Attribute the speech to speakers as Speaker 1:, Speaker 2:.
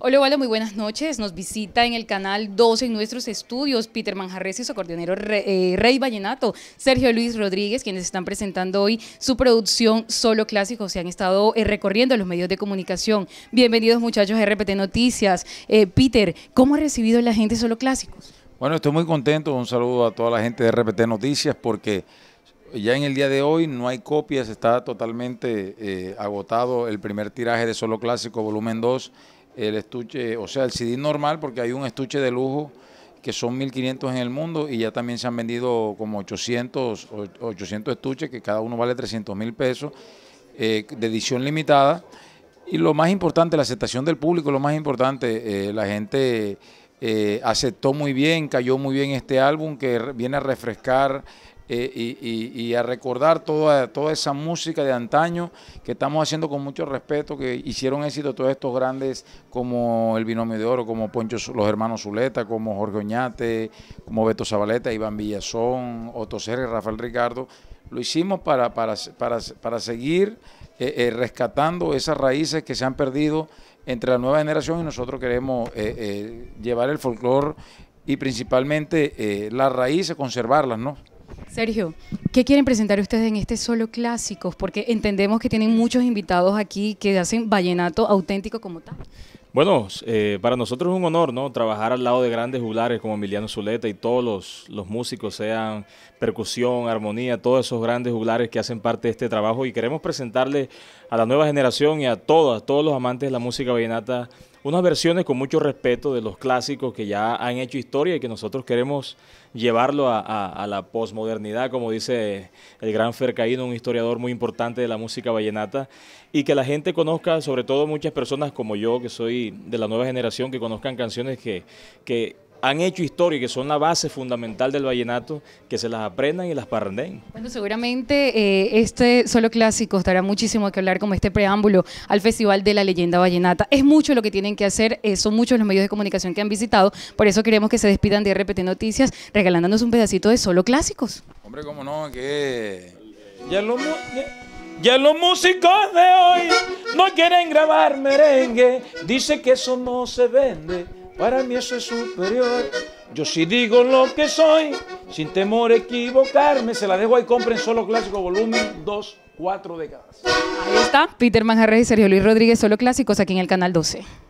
Speaker 1: Hola, hola, muy buenas noches. Nos visita en el canal 12 en nuestros estudios Peter Manjarres y su cordonero eh, Rey, Vallenato, Sergio Luis Rodríguez, quienes están presentando hoy su producción Solo Clásico. Se han estado eh, recorriendo los medios de comunicación. Bienvenidos muchachos a RPT Noticias. Eh, Peter, ¿cómo ha recibido la gente Solo Clásicos?
Speaker 2: Bueno, estoy muy contento. Un saludo a toda la gente de RPT Noticias porque ya en el día de hoy no hay copias. Está totalmente agotado el primer tiraje de Solo Clásico volumen 2 el estuche, o sea, el CD normal, porque hay un estuche de lujo que son 1.500 en el mundo y ya también se han vendido como 800, 800 estuches, que cada uno vale 300 mil pesos, eh, de edición limitada. Y lo más importante, la aceptación del público, lo más importante, eh, la gente eh, aceptó muy bien, cayó muy bien este álbum que viene a refrescar eh, y, a recordar toda, toda esa música de antaño que estamos haciendo con mucho respeto, que hicieron éxito todos estos grandes como el Binomio de Oro, como Poncho, los hermanos Zuleta, como Jorge Oñate, como Beto Zabaleta, Iván Villazón, Otto Serre, Rafael Ricardo. Lo hicimos para, para, para, para seguir eh, eh, rescatando esas raíces que se han perdido entre la nueva generación y nosotros queremos llevar el folclore y principalmente las raíces, conservarlas, ¿no?
Speaker 1: Sergio, ¿qué quieren presentar ustedes en este solo clásicos? Porque entendemos que tienen muchos invitados aquí que hacen vallenato auténtico como tal.
Speaker 3: Bueno, eh, para nosotros es un honor, ¿no? Trabajar al lado de grandes juglares como Emiliano Zuleta y todos los, músicos, sean percusión, armonía, todos esos grandes juglares que hacen parte de este trabajo. Y queremos presentarle a la nueva generación y a todas, todos los amantes de la música vallenata unas versiones con mucho respeto de los clásicos que ya han hecho historia y que nosotros queremos llevarlo a, la posmodernidad, como dice el gran Fercaíno, un historiador muy importante de la música vallenata, y que la gente conozca, sobre todo muchas personas como yo, que soy de la nueva generación, que conozcan canciones que han hecho historia que son la base fundamental del vallenato, que se las aprendan y las parranden.
Speaker 1: Bueno, seguramente eh, este solo clásico estará muchísimo que hablar como este preámbulo al Festival de la Leyenda Vallenata. Es mucho lo que tienen que hacer, eh, son muchos los medios de comunicación que han visitado, por eso queremos que se despidan de RPT Noticias regalándonos un pedacito de solo clásicos.
Speaker 2: Hombre, cómo no,
Speaker 4: que... Ya Ya los músicos de hoy no quieren grabar merengue, dice que eso no se vende para mí eso es superior. Yo sí digo lo que soy, sin temor a equivocarme. Se la dejo ahí, compren solo clásico, volumen 2, 4 décadas.
Speaker 1: Ahí está, Peter Manjarres y Sergio Luis Rodríguez, solo clásicos aquí en el canal 12.